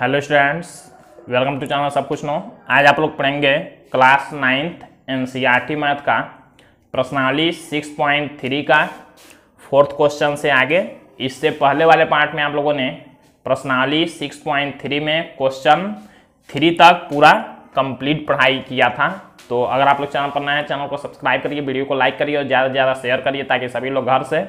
hello students welcome to channel सब कुछ know आज आप लोग पढ़ेंगे class ninth N C R T math का प्रश्नावली सिक्स पॉइंट थ्री का फोर्थ क्वेश्चन से आगे इससे पहले वाले पार्ट में आप लोगों ने प्रश्नावली सिक्स पॉइंट थ्री में क्वेश्चन थ्री तक पूरा कंप्लीट पढ़ाई किया था तो अगर आप लोग चैनल पर नए हैं चैनल को सब्सक्राइब करिए वीडियो को लाइक करिए और ज़्यादा से ज़्यादा शेयर करिए ताकि सभी लोग घर से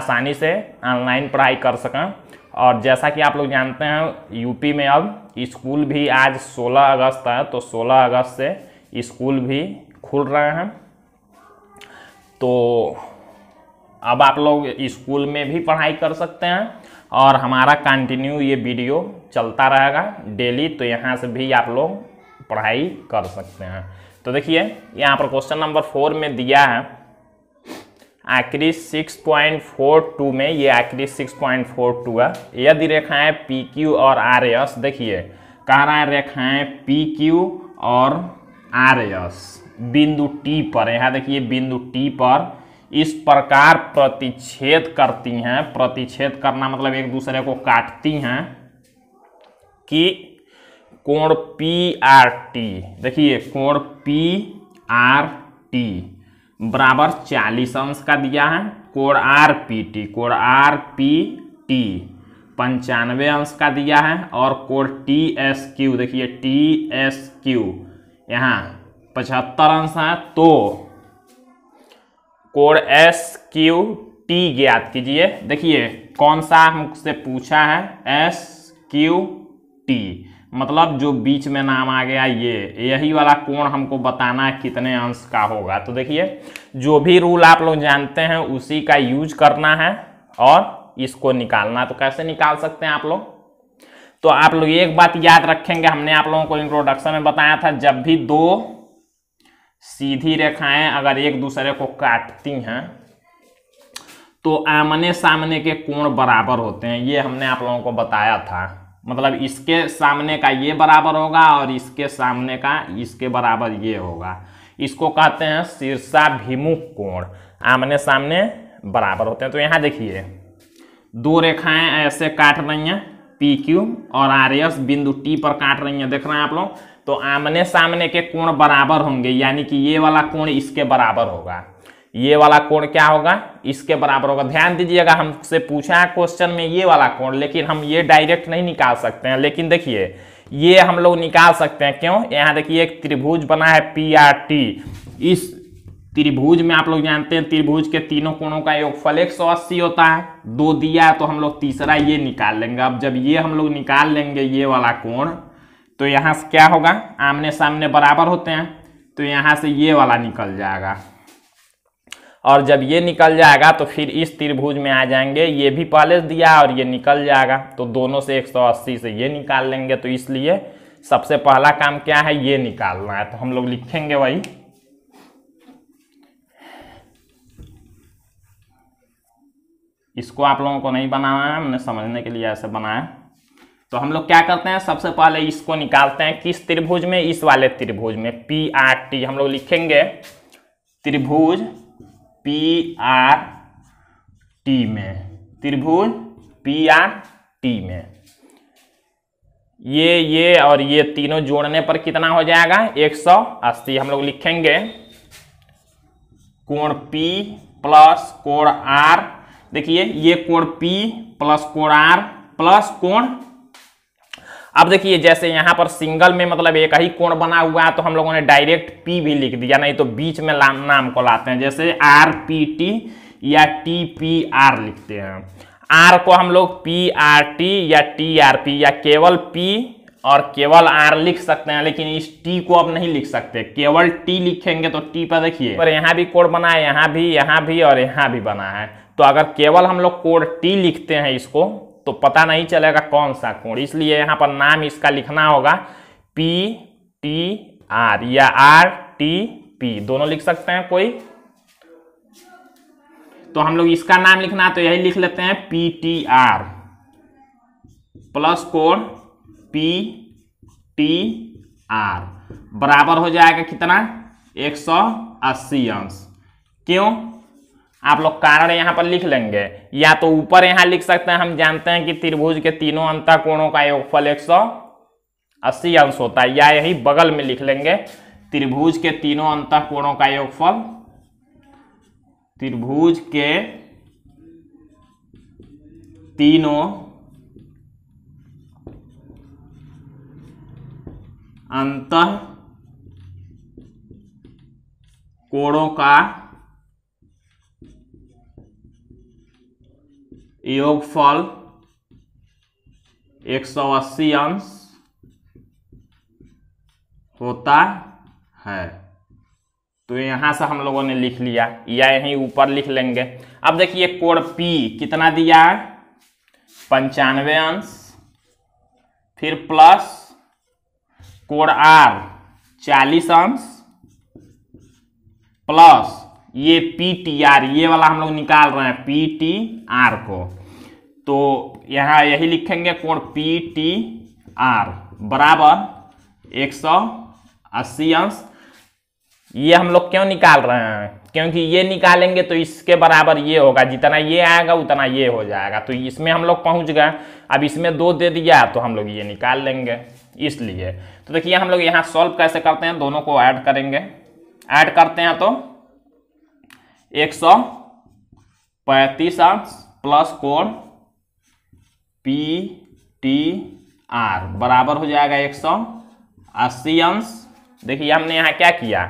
आसानी से ऑनलाइन पढ़ाई कर सकें और जैसा कि आप लोग जानते हैं यूपी में अब स्कूल भी आज 16 अगस्त है तो 16 अगस्त से स्कूल भी खुल रहे हैं तो अब आप लोग स्कूल में भी पढ़ाई कर सकते हैं और हमारा कंटिन्यू ये वीडियो चलता रहेगा डेली तो यहाँ से भी आप लोग पढ़ाई कर सकते हैं तो देखिए यहाँ पर क्वेश्चन नंबर फोर में दिया है आखिरी 6.42 में ये आखिरी 6.42 है यदि रेखाएं पी क्यू और आर एस देखिए कह रहा है रेखाएं पी क्यू और आर एस बिंदु टी पर यहाँ देखिए बिंदु टी पर इस प्रकार प्रतिच्छेद करती हैं प्रतिच्छेद करना मतलब एक दूसरे को काटती हैं कि कोण पी आर टी देखिए कोण पी आर टी बराबर चालीस अंश का दिया है कोर आर पी टी कोड आर पी टी पंचानवे अंश का दिया है और कोड टी एस क्यू देखिए टी एस क्यू यहाँ पचहत्तर अंश है तो कोर एस क्यू टी ज्ञात कीजिए देखिए कौन सा हमसे पूछा है एस क्यू टी मतलब जो बीच में नाम आ गया ये यही वाला कोण हमको बताना है कितने अंश का होगा तो देखिए जो भी रूल आप लोग जानते हैं उसी का यूज करना है और इसको निकालना तो कैसे निकाल सकते हैं आप लोग तो आप लोग एक बात याद रखेंगे हमने आप लोगों को इंट्रोडक्शन में बताया था जब भी दो सीधी रेखाएं अगर एक दूसरे को काटती हैं तो आमने सामने के कोण बराबर होते हैं ये हमने आप लोगों को बताया था मतलब इसके सामने का ये बराबर होगा और इसके सामने का इसके बराबर ये होगा इसको कहते हैं शीर्षाभिमुख कोण आमने सामने बराबर होते हैं तो यहाँ देखिए दो रेखाएं ऐसे काट रही हैं पी क्यू और आर एस बिंदु टी पर काट रही हैं देख रहे हैं आप लोग तो आमने सामने के कोण बराबर होंगे यानी कि ये वाला कोण इसके बराबर होगा ये वाला कोण क्या होगा इसके बराबर होगा ध्यान दीजिएगा हमसे पूछा है क्वेश्चन में ये वाला कोण लेकिन हम ये डायरेक्ट नहीं निकाल सकते हैं लेकिन देखिए ये हम लोग निकाल सकते हैं क्यों यहाँ देखिए एक त्रिभुज बना है पी आर टी इस त्रिभुज में आप लोग जानते हैं त्रिभुज के तीनों कोणों का योग फल एक सौ अस्सी होता है दो दिया है तो हम लोग तीसरा ये निकाल लेंगे अब जब ये हम लोग निकाल लेंगे ये वाला कोण तो यहाँ से क्या होगा आमने सामने बराबर होते हैं तो यहाँ से ये वाला निकल जाएगा और जब ये निकल जाएगा तो फिर इस त्रिभुज में आ जाएंगे ये भी पहले दिया और ये निकल जाएगा तो दोनों से 180 से ये निकाल लेंगे तो इसलिए सबसे पहला काम क्या है ये निकालना है तो हम लोग लिखेंगे वही इसको आप लोगों को नहीं बनाना है हमने समझने के लिए ऐसे बनाया तो हम लोग क्या करते हैं सबसे पहले इसको निकालते हैं किस त्रिभुज में इस वाले त्रिभुज में पी आर टी हम लोग लिखेंगे त्रिभुज पी आर टी में त्रिभुज पी आर टी में ये ये और ये तीनों जोड़ने पर कितना हो जाएगा 180 हम लोग लिखेंगे कोण पी प्लस कोण आर देखिए ये कोण पी प्लस कोण आर प्लस कोण अब देखिए जैसे यहाँ पर सिंगल में मतलब एक ही कोण बना हुआ है तो हम लोगों ने डायरेक्ट पी भी लिख दिया नहीं तो बीच में नाम को लाते हैं जैसे आर पी टी या टी पी आर लिखते हैं आर को हम लोग पी आर टी या टी आर पी या केवल पी और केवल आर लिख सकते हैं लेकिन इस टी को अब नहीं लिख सकते केवल टी लिखेंगे तो टी पर देखिए पर यहाँ भी कोड बना है यहाँ भी यहाँ भी और यहाँ भी बना है तो अगर केवल हम लोग कोड टी लिखते हैं इसको तो पता नहीं चलेगा कौन सा कोण इसलिए यहाँ पर नाम इसका लिखना होगा पी टी आर या आर टी पी दोनों लिख सकते हैं कोई तो हम लोग इसका नाम लिखना तो यही लिख लेते हैं पी टी आर प्लस कोण पी टी आर बराबर हो जाएगा कितना 180 अंश क्यों आप लोग कारण यहाँ पर लिख लेंगे या तो ऊपर यहाँ लिख सकते हैं हम जानते हैं कि त्रिभुज के तीनों अंत कोणों का योगफल एक सौ अस्सी अंश होता है या यही बगल में लिख लेंगे त्रिभुज के तीनों अंत कोणों का योगफल त्रिभुज के तीनों अंत कोणों का योगफल एक सौ अस्सी अंश होता है तो यहां से हम लोगों ने लिख लिया या यहीं ऊपर लिख लेंगे अब देखिए कोण P कितना दिया है पंचानवे अंश फिर प्लस कोण R चालीस अंश प्लस ये पी टी आर ये वाला हम लोग निकाल रहे हैं पी टी आर को तो यहाँ यही लिखेंगे कोण पी टी आर बराबर एक सौ अस्सी अंश ये हम लोग क्यों निकाल रहे हैं क्योंकि ये निकालेंगे तो इसके बराबर ये होगा जितना ये आएगा उतना ये हो जाएगा तो इसमें हम लोग पहुंच गए अब इसमें दो दे दिया तो हम लोग ये निकाल लेंगे इसलिए तो देखिए हम लोग यहाँ सॉल्व कैसे करते हैं दोनों को ऐड करेंगे ऐड करते हैं तो एक सौ पैंतीस अंश प्लस कोण पी टी आर बराबर हो जाएगा एक सौ अस्सी अंश देखिए हमने यहाँ क्या किया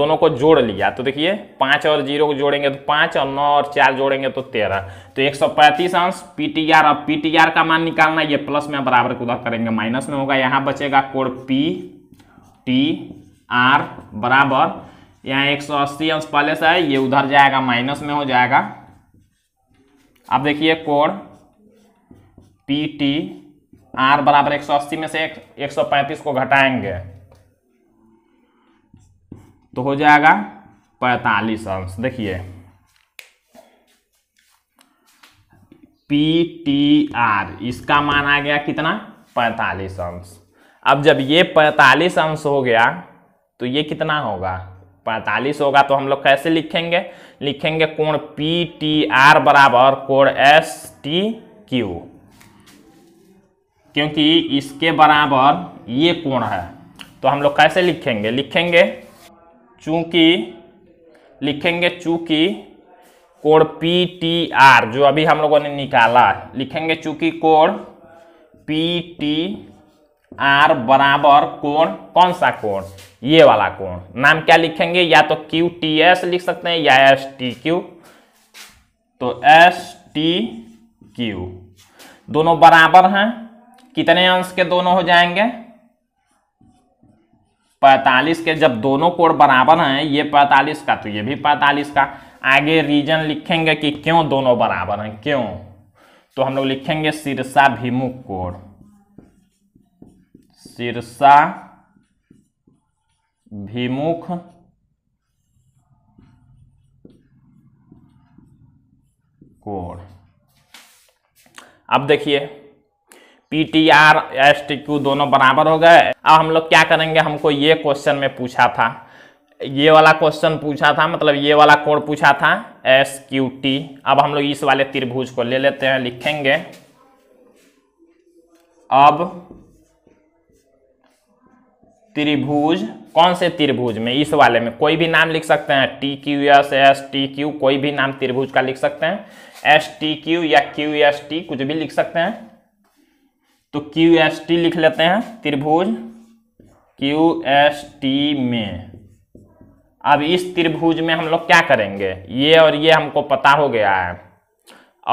दोनों को जोड़ लिया तो देखिए पाँच और जीरो को जोड़ेंगे तो पाँच और नौ और चार जोड़ेंगे तो तेरह तो एक सौ पैंतीस अंश पी टी आर अब पी टी आर का मान निकालना ये प्लस में बराबर को उधर करेंगे माइनस में होगा यहाँ बचेगा कोड पी टी आर बराबर यहाँ अस्सी अंश पहले से है ये उधर जाएगा माइनस में हो जाएगा अब देखिए कोण पी टी आर बराबर अस्सी में से एक, पैंतीस को घटाएंगे तो हो जाएगा 45 अंश देखिए पी टी आर इसका मान आ गया कितना 45 अंश अब जब ये 45 अंश हो गया तो ये कितना होगा पैंतालीस होगा तो हम लोग कैसे लिखेंगे लिखेंगे कोण पी टी आर बराबर कोण एस टी क्यू क्योंकि इसके बराबर ये कोण है तो हम लोग कैसे लिखेंगे लिखेंगे चूंकि लिखेंगे चूंकि कोण पी टी आर जो अभी हम लोगों ने निकाला है लिखेंगे चूंकि कोण पी टी आर बराबर कोण कौन सा कोण ये वाला कोण नाम क्या लिखेंगे या तो क्यू टी एस लिख सकते हैं या एस टी क्यू तो एस टी क्यू दोनों बराबर हैं कितने अंश के दोनों हो जाएंगे 45 के जब दोनों कोण बराबर हैं ये 45 का तो ये भी 45 का आगे रीजन लिखेंगे कि क्यों दोनों बराबर हैं क्यों तो हम लोग लिखेंगे सिरसा भीमुख कोण सिरसा भीमुख कोर अब देखिए P T R S T Q दोनों बराबर हो गए अब हम लोग क्या करेंगे हमको ये क्वेश्चन में पूछा था ये वाला क्वेश्चन पूछा था मतलब ये वाला कोड पूछा था एस क्यू टी अब हम लोग इस वाले त्रिभुज को ले लेते हैं लिखेंगे अब त्रिभुज कौन से त्रिभुज में इस वाले में कोई भी नाम लिख सकते हैं T Q S S T Q कोई भी नाम त्रिभुज का लिख सकते हैं एस टी क्यू या क्यू एस टी कुछ भी लिख सकते हैं तो क्यू एस टी लिख लेते हैं त्रिभुज क्यू एस टी में अब इस त्रिभुज में हम लोग क्या करेंगे ये और ये हमको पता हो गया है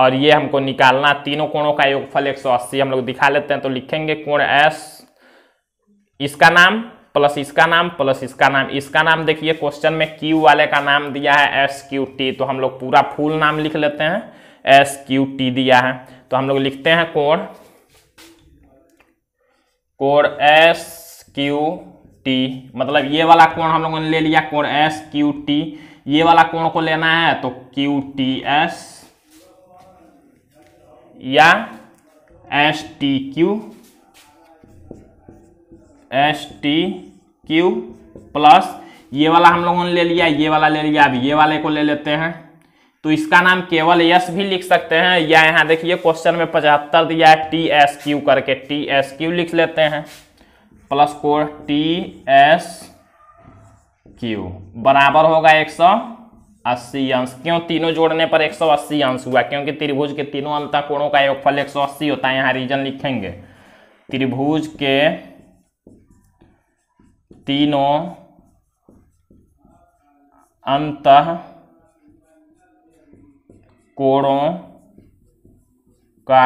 और ये हमको निकालना तीनों कोणों का योगफल 180 हम लोग दिखा लेते हैं तो लिखेंगे कोण एस इसका नाम प्लस इसका नाम प्लस इसका नाम इसका नाम देखिए क्वेश्चन में क्यू वाले का नाम दिया है एस क्यू टी तो हम लोग पूरा फुल नाम लिख लेते हैं एस क्यू टी दिया है तो हम लोग लिखते हैं कोड कोड एस क्यू टी मतलब ये वाला कोण हम लोगों ने ले लिया कोण एस क्यू टी ये वाला कोण को लेना है तो क्यू टी एस या S T Q S T Q plus ये वाला हम लोगों ने ले लिया ये वाला ले लिया अब ये वाले को ले लेते हैं तो इसका नाम केवल यस भी लिख सकते हैं या यहाँ देखिए क्वेश्चन में पचहत्तर दिया है टी एस क्यू करके टी एस क्यू लिख लेते हैं प्लस को टी एस क्यू बराबर होगा एक सौ अस्सी अंश क्यों तीनों जोड़ने पर एक सौ अस्सी अंश हुआ क्योंकि त्रिभुज के तीनों अंतः कोणों का योगफल एक सौ अस्सी होता है यहाँ रीजन लिखेंगे त्रिभुज के तीनों अंत कोणों का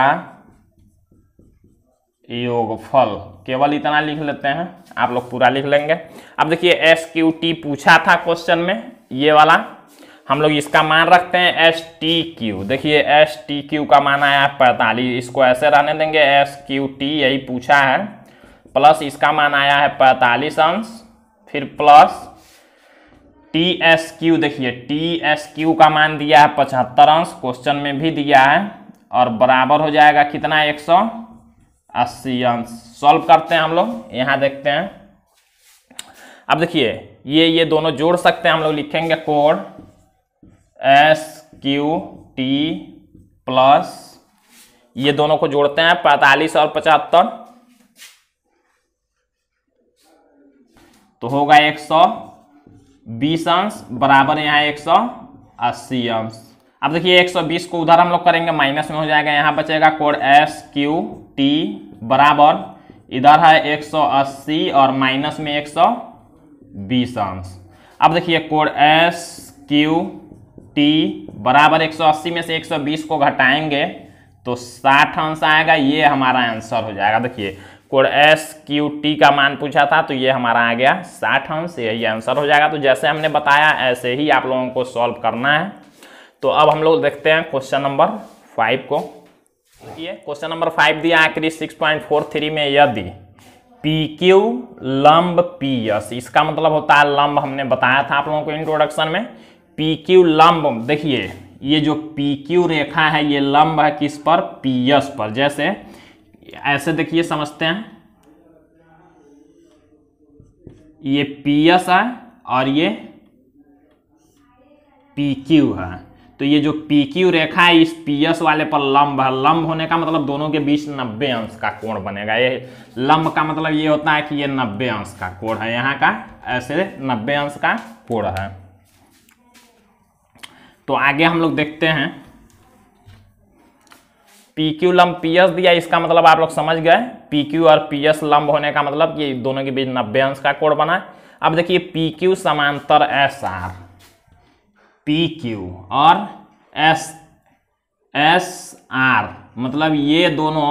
योगफल केवल इतना लिख लेते हैं आप लोग पूरा लिख लेंगे अब देखिए एस क्यू टी पूछा था क्वेश्चन में ये वाला हम लोग इसका मान रखते हैं एस टी क्यू देखिए एस टी क्यू का मान आया पैंतालीस इसको ऐसे रहने देंगे एस क्यू टी यही पूछा है प्लस इसका मान आया है पैंतालीस अंश फिर प्लस टी एस क्यू देखिए टी एस क्यू का मान दिया है पचहत्तर अंश क्वेश्चन में भी दिया है और बराबर हो जाएगा कितना एक सौ अस्सी अंश सॉल्व करते हैं हम लोग यहाँ देखते हैं अब देखिए ये ये दोनों जोड़ सकते हैं हम लोग लिखेंगे कोड एस क्यू टी प्लस ये दोनों को जोड़ते हैं पैंतालीस और पचहत्तर तो होगा एक सौ बीस अंश बराबर यहाँ एक सौ अस्सी अंश अब देखिए एक सौ बीस को उधर हम लोग करेंगे माइनस में हो जाएगा यहाँ बचेगा कोड एस क्यू टी बराबर इधर है एक सौ अस्सी और माइनस में एक सौ बीस अंश अब देखिए कोड एस क्यू टी बराबर एक सौ अस्सी में से एक सौ बीस को घटाएंगे तो साठ अंश आएगा ये हमारा आंसर हो जाएगा देखिए कोड एस क्यू टी का मान पूछा था तो ये हमारा आ गया साठ अंश यही आंसर हो जाएगा तो जैसे हमने बताया ऐसे ही आप लोगों को सॉल्व करना है तो अब हम लोग देखते हैं क्वेश्चन नंबर फाइव को देखिए क्वेश्चन नंबर फाइव दिया आखिरी सिक्स पॉइंट फोर थ्री में यदि पी क्यू लंब पी एस इसका मतलब होता है लंब हमने बताया था आप लोगों को इंट्रोडक्शन में पी क्यू लंब देखिए ये जो पी क्यू रेखा है ये लंब है किस पर पी एस पर जैसे ऐसे देखिए समझते हैं ये पी एस है और ये पी क्यू है तो ये जो पी क्यू रेखा है इस पी एस वाले पर लंब है लंब होने का मतलब दोनों के बीच नब्बे अंश का कोण बनेगा ये लंब का मतलब ये होता है कि ये नब्बे अंश का कोण है यहाँ का ऐसे नब्बे अंश का कोण है तो आगे हम लोग देखते हैं पी क्यू लम्ब पी एस दिया इसका मतलब आप लोग समझ गए पी क्यू और पी एस लम्ब होने का मतलब ये दोनों के बीच नब्बे अंश का कोण बना है अब देखिए पी क्यू समांतर एस आर पी क्यू और एस एस आर मतलब ये दोनों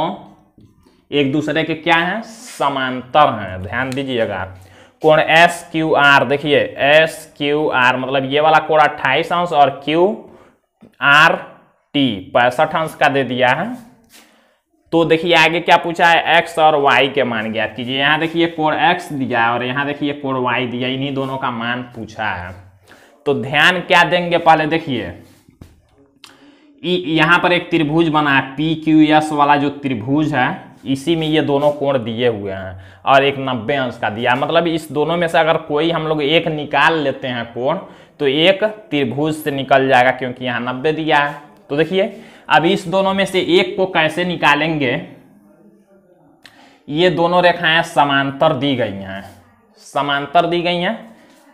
एक दूसरे के क्या हैं समांतर हैं ध्यान दीजिएगा कोण एस क्यू आर देखिए एस क्यू आर मतलब ये वाला कोण अट्ठाईस अंश और क्यू आर टी पैंसठ तो अंश का दे दिया है तो देखिए आगे क्या पूछा है एक्स और वाई के मान ज्ञात कीजिए यहाँ देखिए कोण एक्स दिया है और यहाँ देखिए कोण वाई दिया इन्हीं दोनों का मान पूछा है तो ध्यान क्या देंगे पहले देखिए यहाँ पर एक त्रिभुज बना पी क्यू एस वाला जो त्रिभुज है इसी में ये दोनों कोण दिए हुए हैं और एक नब्बे अंश का दिया मतलब इस दोनों में से अगर कोई हम लोग एक निकाल लेते हैं कोण तो एक त्रिभुज से निकल जाएगा क्योंकि यहाँ नब्बे दिया है तो देखिए अब इस दोनों में से एक को कैसे निकालेंगे ये दोनों रेखाएं समांतर दी गई हैं समांतर दी गई हैं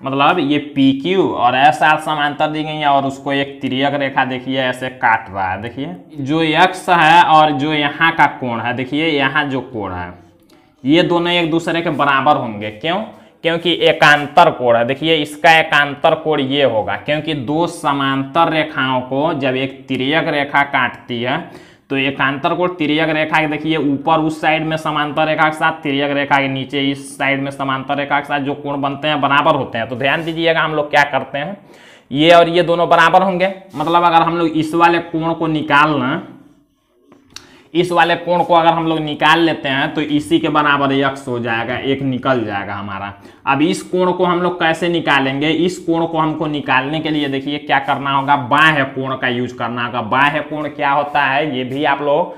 मतलब ये पी क्यू और एस आर समांतर दी गई हैं और उसको एक त्रियक रेखा देखिए ऐसे काट रहा है देखिए जो यक्ष है और जो यहाँ का कोण है देखिए यहाँ जो कोण है ये दोनों एक दूसरे के बराबर होंगे क्यों क्योंकि एकांतर कोण है देखिए इसका एकांतर कोण ये होगा क्योंकि दो समांतर रेखाओं को जब एक तिरयक रेखा काटती है तो एकांतर कोण तिरयक रेखा के देखिए ऊपर उस साइड में समांतर रेखा के साथ तिरयक रेखा के नीचे इस साइड में समांतर रेखा के साथ जो कोण बनते हैं बराबर होते हैं तो ध्यान दीजिएगा हम लोग क्या करते हैं ये और ये दोनों बराबर होंगे मतलब अगर हम लोग इस वाले कोण को निकालना इस वाले कोण को अगर हम लोग निकाल लेते हैं तो इसी के बराबर यक्स हो जाएगा एक निकल जाएगा हमारा अब इस कोण को हम लोग कैसे निकालेंगे इस कोण को हमको निकालने के लिए देखिए क्या करना होगा बाह्य कोण का यूज करना होगा बाह्य कोण क्या होता है ये भी आप लोग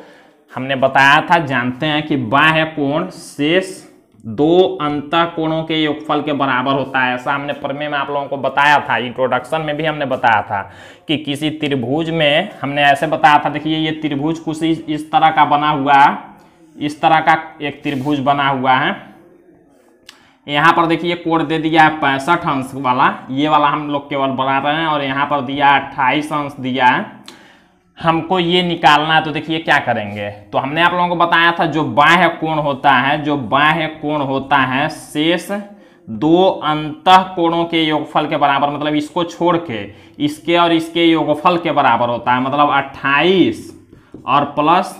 हमने बताया था जानते हैं कि बाह्य कोण शेष दो कोणों के योगफल के बराबर होता है ऐसा हमने प्रमेय में आप लोगों को बताया था इंट्रोडक्शन में भी हमने बताया था कि किसी त्रिभुज में हमने ऐसे बताया था देखिए ये त्रिभुज कुछ इस तरह का बना हुआ है इस तरह का एक त्रिभुज बना हुआ है यहाँ पर देखिए कोण दे दिया है पैंसठ अंश वाला ये वाला हम लोग केवल बना रहे हैं और यहाँ पर दिया है अट्ठाईस अंश दिया है हमको ये निकालना है तो देखिए क्या करेंगे तो हमने आप लोगों को बताया था जो बाह्य कोण होता है जो बाह्य कोण होता है शेष दो अंत कोणों के योगफल के बराबर मतलब इसको छोड़ के इसके और इसके योगफल के बराबर होता है मतलब 28 और प्लस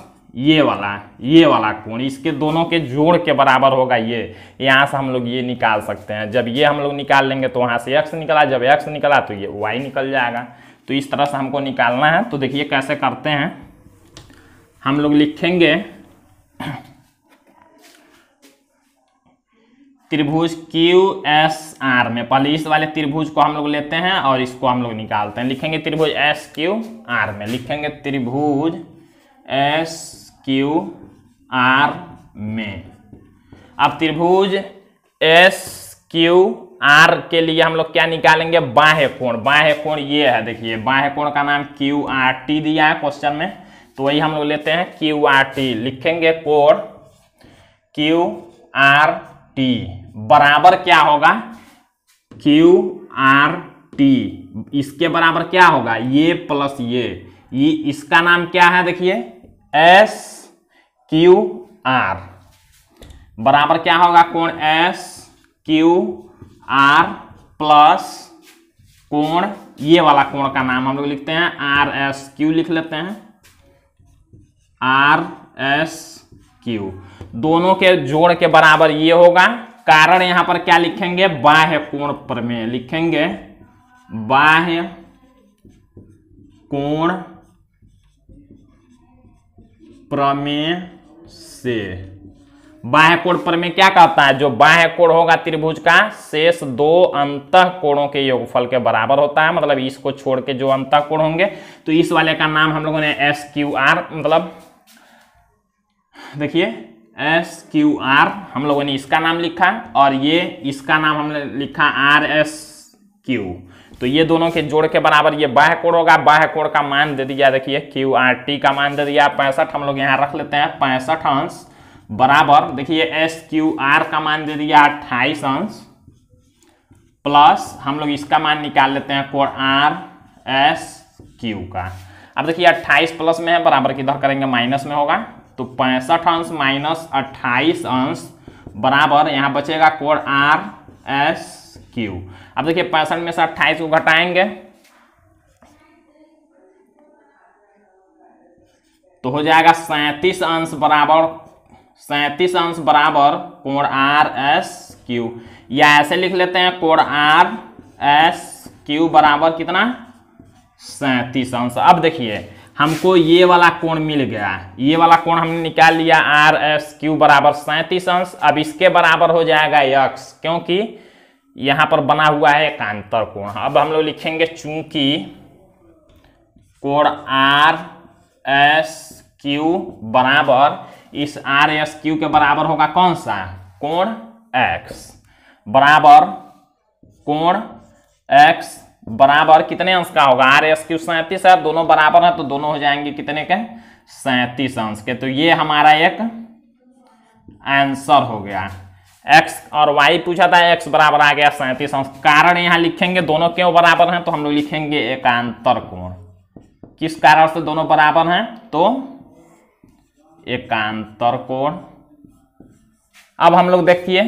ये वाला ये वाला कोण इसके दोनों के जोड़ के बराबर होगा ये यहाँ से हम लोग ये निकाल सकते हैं जब ये हम लोग निकाल लेंगे तो वहाँ से एक्स निकला जब एक्स निकला तो ये वाई निकल जाएगा तो इस तरह से हमको निकालना है तो देखिए कैसे करते हैं हम लोग लिखेंगे त्रिभुज क्यू एस आर में पहले इस वाले त्रिभुज को हम लोग लेते हैं और इसको हम लोग निकालते हैं लिखेंगे त्रिभुज एस क्यू आर में लिखेंगे त्रिभुज एस क्यू आर में अब त्रिभुज एस क्यू आर के लिए हम लोग क्या निकालेंगे बाह्य कोण बाह्य कोण ये है देखिए बाह्य कोण का नाम क्यू आर टी दिया है क्वेश्चन में तो वही हम लोग लेते हैं क्यू आर टी लिखेंगे कोण क्यू आर टी बराबर क्या होगा क्यू आर टी इसके बराबर क्या होगा ये प्लस ये ये इसका नाम क्या है देखिए एस क्यू आर बराबर क्या होगा कोण एस क्यू आर प्लस कोण ये वाला कोण का नाम हम लोग लिखते हैं आर एस क्यू लिख लेते हैं आर एस क्यू दोनों के जोड़ के बराबर ये होगा कारण यहां पर क्या लिखेंगे बाह्य कोण प्रमेय लिखेंगे बाह्य कोण प्रमेय से बाह्य कोण पर में क्या कहता है जो बाह्य कोण होगा त्रिभुज का शेष दो अंत कोणों के योगफल के बराबर होता है मतलब इसको छोड़ के जो अंत कोण होंगे तो इस वाले का नाम हम लोगों ने एस क्यू आर मतलब देखिए एस क्यू आर हम लोगों ने इसका नाम लिखा और ये इसका नाम हमने लिखा आर एस क्यू तो ये दोनों के जोड़ के बराबर ये बाह्य कोण होगा बाह्य कोण का मान दे दिया देखिए क्यू आर टी का मान दे दिया पैंसठ हम लोग यहाँ रख लेते हैं पैंसठ अंश बराबर देखिए एस क्यू आर का मान दे दिया अट्ठाईस अंश प्लस हम लोग इसका मान निकाल लेते हैं कोर आर एस क्यू का अब देखिए अट्ठाईस प्लस में है बराबर किधर करेंगे माइनस में होगा तो पैंसठ अंश माइनस अट्ठाईस अंश बराबर यहाँ बचेगा कोर आर एस क्यू अब देखिए पैंसठ में से अट्ठाईस को घटाएंगे तो हो जाएगा सैंतीस अंश बराबर सैतीस अंश बराबर कोण आर एस क्यू या ऐसे लिख लेते हैं कोण आर एस क्यू बराबर कितना सैतीस अंश अब देखिए हमको ये वाला कोण मिल गया ये वाला कोण हमने निकाल लिया आर एस क्यू बराबर सैंतीस अंश अब इसके बराबर हो जाएगा यक्स क्योंकि यहाँ पर बना हुआ है एक कोण अब हम लोग लिखेंगे चूंकि कोण आर एस क्यू बराबर इस आर एस क्यू के बराबर होगा कौन सा कोण एक्स बराबर कोण एक्स बराबर कितने अंश का होगा आर एस क्यू सैंतीस है दोनों बराबर है तो दोनों हो जाएंगे कितने के सैतीस अंश के तो ये हमारा एक आंसर हो गया एक्स और वाई पूछा था एक्स बराबर आ गया सैंतीस अंश कारण यहां लिखेंगे दोनों क्यों बराबर हैं तो हम लोग लिखेंगे एकांतर कोण किस कारण से दोनों बराबर हैं तो एकांतर कोण अब हम लोग देखिए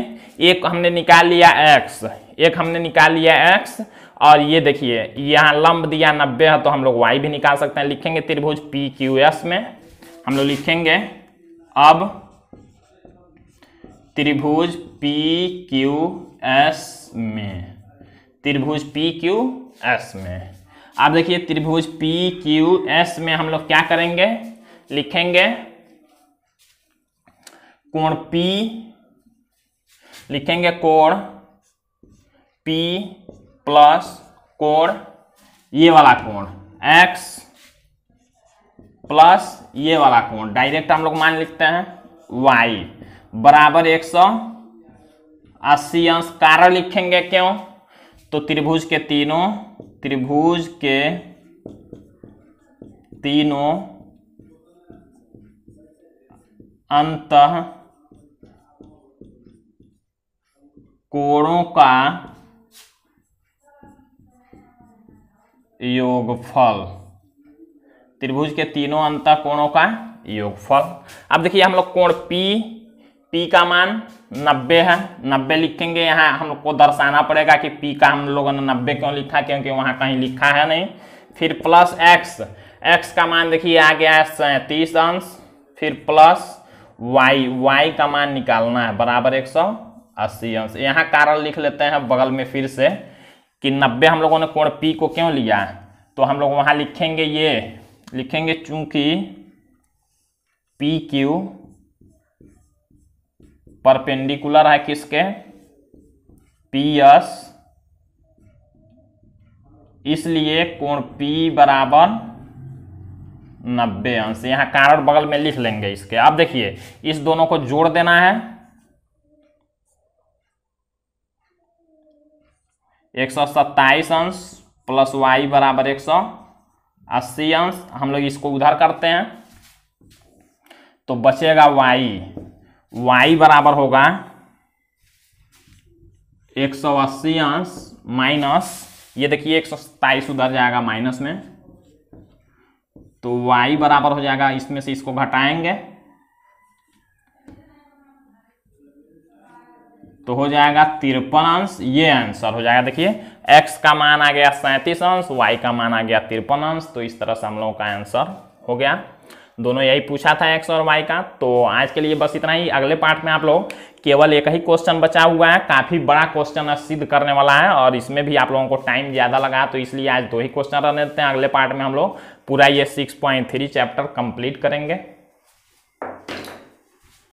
एक हमने निकाल लिया एक्स एक हमने निकाल लिया एक्स और ये देखिए यहाँ लंब दिया नब्बे है तो हम लोग वाई भी निकाल सकते हैं लिखेंगे त्रिभुज पी क्यू एस में हम लोग लिखेंगे अब त्रिभुज पी क्यू एस में त्रिभुज पी क्यू एस में अब देखिए त्रिभुज पी क्यू एस में हम लोग क्या करेंगे लिखेंगे कोण पी लिखेंगे कोण पी प्लस कोण ये वाला कोण एक्स प्लस ये वाला कोण डायरेक्ट हम लोग मान लिखते हैं वाई बराबर एक सौ अस्सी अंश कारण लिखेंगे क्यों तो त्रिभुज के तीनों त्रिभुज के तीनों अंत कोणों का योगफल त्रिभुज के तीनों अंत कोणों का योगफल अब देखिए हम लोग कोण पी पी का मान 90 है 90 लिखेंगे यहाँ हम लोग को दर्शाना पड़ेगा कि पी का हम लोगों ने नब्बे क्यों लिखा क्योंकि वहाँ कहीं लिखा है नहीं फिर प्लस एक्स एक्स का मान देखिए आ गया है सैंतीस अंश फिर प्लस वाई वाई का मान निकालना है बराबर एक सौ अस्सी अंश यहाँ कारण लिख लेते हैं बगल में फिर से कि नब्बे हम लोगों ने कोण पी को क्यों लिया तो हम लोग वहाँ लिखेंगे ये लिखेंगे चूंकि पी क्यू परपेंडिकुलर है किसके पी एस इसलिए कोण पी बराबर नब्बे अंश यहाँ कारण बगल में लिख लेंगे इसके आप देखिए इस दोनों को जोड़ देना है एक सौ सत्ताईस अंश प्लस वाई बराबर एक सौ अस्सी अंश हम लोग इसको उधर करते हैं तो बचेगा वाई वाई बराबर होगा एक सौ अस्सी अंश माइनस ये देखिए एक सौ सत्ताईस उधर जाएगा माइनस में तो y बराबर हो जाएगा इसमें से इसको घटाएंगे तो हो जाएगा तिरपन अंश ये आंसर हो जाएगा देखिए एक्स का मान आ गया सैंतीस अंश वाई का मान आ गया तिरपन अंश तो इस तरह से हम लोगों का आंसर हो गया दोनों यही पूछा था एक्स और वाई का तो आज के लिए बस इतना ही अगले पार्ट में आप लोग केवल एक ही क्वेश्चन बचा हुआ है काफ़ी बड़ा क्वेश्चन सिद्ध करने वाला है और इसमें भी आप लोगों को टाइम ज़्यादा लगा तो इसलिए आज दो ही क्वेश्चन रहने देते हैं अगले पार्ट में हम लोग पूरा ये six point three chapter complete करेंगे